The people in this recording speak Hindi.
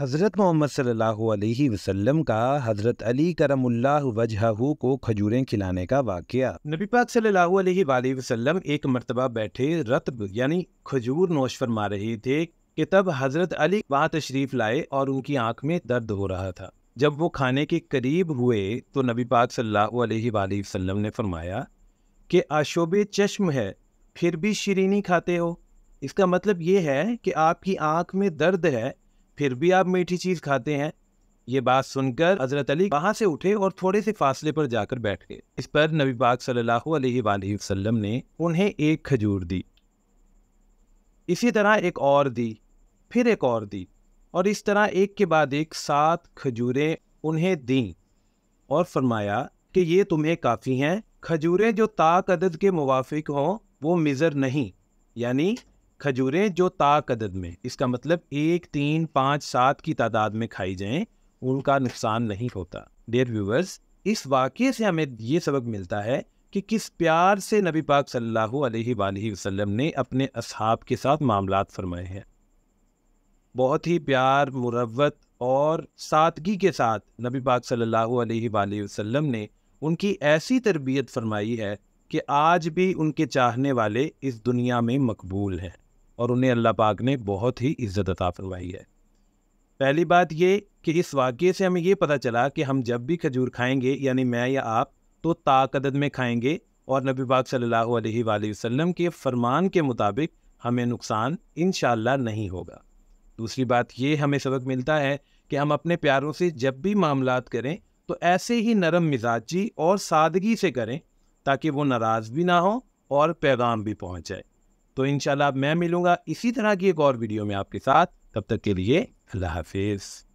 हज़रत मोहम्मद सल्लल्लाहु अलैहि वसल्लम का हज़रत अली करमुल्लाह वजहू को खजूरें खिलाने का वाक़ नबी पाक सल्लल्लाहु अलैहि वसल्लम एक मरतबा बैठे रतब यानी खजूर नोश फरमा रहे थे कि तब हज़रत अली वहाँ तशरीफ़ लाए और उनकी आँख में दर्द हो रहा था जब वो खाने के करीब हुए तो नबी पाक सल्लल्लाहु अलैहि वसल्लम ने फरमाया कि आशोब चश्म है फिर भी शरीनी खाते हो इसका मतलब ये है कि आपकी आँख में दर्द है फिर भी आप मीठी चीज़ खाते हैं ये बात सुनकर हजरत अली वहां से उठे और थोड़े से फासले पर जाकर बैठ गए इस पर नबी पाक सल्लल्लाहु अलैहि वसल्लम ने उन्हें एक खजूर दी इसी तरह एक और दी फिर एक और दी और इस तरह एक के बाद एक सात खजूरें उन्हें दी और फरमाया कि ये तुम्हें काफ़ी हैं खजूरें जो ताक अदद के मुवाफिक हों वो मिज़र नहीं यानी खजूरें जो ताक अदद में इसका मतलब एक तीन पाँच सात की तादाद में खाई जाएं उनका नुकसान नहीं होता डेयर व्यूवर्स इस वाक़े से हमें ये सबक मिलता है कि किस प्यार से नबी पाक सल्लल्लाहु अलैहि वसल्लम ने अपने असहाब के साथ मामला फरमाए हैं बहुत ही प्यार मुरवत और सादगी के साथ नबी पाक सल्लल्लाहु अलैहि वसल्लम ने उनकी ऐसी तरबियत फरमाई है कि आज भी उनके चाहने वाले इस दुनिया में मकबूल हैं और उन्हें अल्लाह पाक ने बहुत ही इज़्ज़त अता फरमाई है पहली बात ये कि इस वाक्य से हमें ये पता चला कि हम जब भी खजूर खाएंगे यानी मैं या आप तो ताकदद में खाएंगे और नबी पाक सल्लल्लाहु अलैहि वसल्लम के फरमान के मुताबिक हमें नुकसान इन नहीं होगा दूसरी बात ये हमें सबक मिलता है कि हम अपने प्यारों से जब भी मामला करें तो ऐसे ही नरम मिजाजी और सादगी से करें ताकि वो नाराज़ भी ना हो और पैगाम भी पहुँच जाए तो इन मैं मिलूंगा इसी तरह की एक और वीडियो में आपके साथ तब तक के लिए अल्लाह हाफिज़